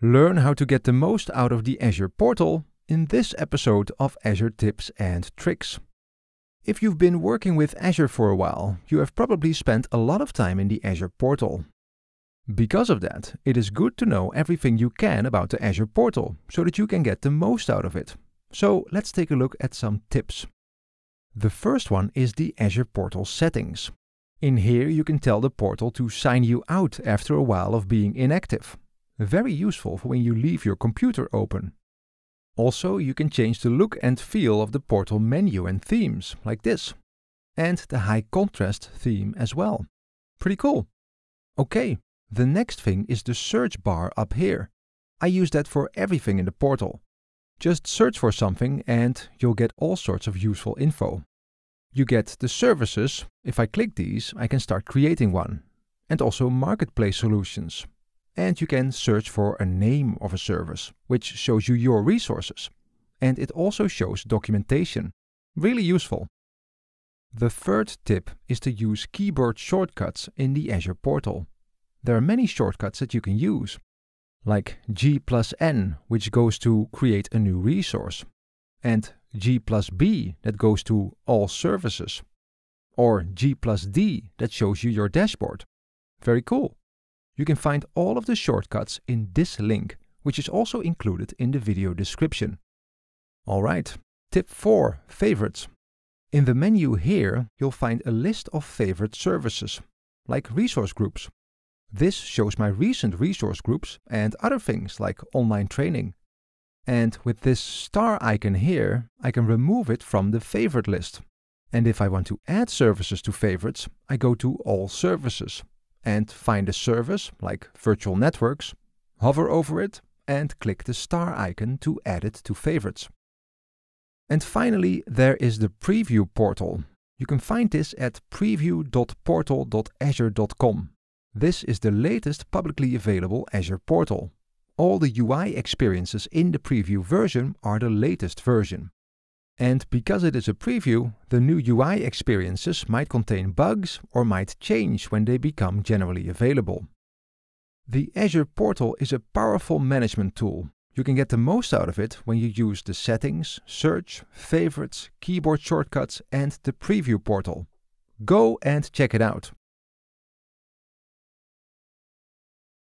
Learn how to get the most out of the Azure portal in this episode of Azure Tips and Tricks. If you've been working with Azure for a while, you have probably spent a lot of time in the Azure portal. Because of that, it is good to know everything you can about the Azure portal so that you can get the most out of it. So let's take a look at some tips. The first one is the Azure portal settings. In here you can tell the portal to sign you out after a while of being inactive very useful for when you leave your computer open. Also, you can change the look and feel of the portal menu and themes, like this. And the high contrast theme as well. Pretty cool. Okay, the next thing is the search bar up here. I use that for everything in the portal. Just search for something and you'll get all sorts of useful info. You get the services. If I click these, I can start creating one. And also marketplace solutions and you can search for a name of a service, which shows you your resources. And it also shows documentation. Really useful. The third tip is to use keyboard shortcuts in the Azure portal. There are many shortcuts that you can use, like G plus N, which goes to create a new resource, and G plus B, that goes to all services, or G plus D, that shows you your dashboard. Very cool. You can find all of the shortcuts in this link, which is also included in the video description. Alright, tip 4, favorites. In the menu here, you'll find a list of favorite services, like resource groups. This shows my recent resource groups and other things like online training. And with this star icon here, I can remove it from the favorite list. And if I want to add services to favorites, I go to All Services and find a service like virtual networks, hover over it and click the star icon to add it to favorites. And finally, there is the preview portal. You can find this at preview.portal.azure.com. This is the latest publicly available Azure portal. All the UI experiences in the preview version are the latest version. And because it is a preview, the new UI experiences might contain bugs or might change when they become generally available. The Azure portal is a powerful management tool. You can get the most out of it when you use the settings, search, favorites, keyboard shortcuts and the preview portal. Go and check it out.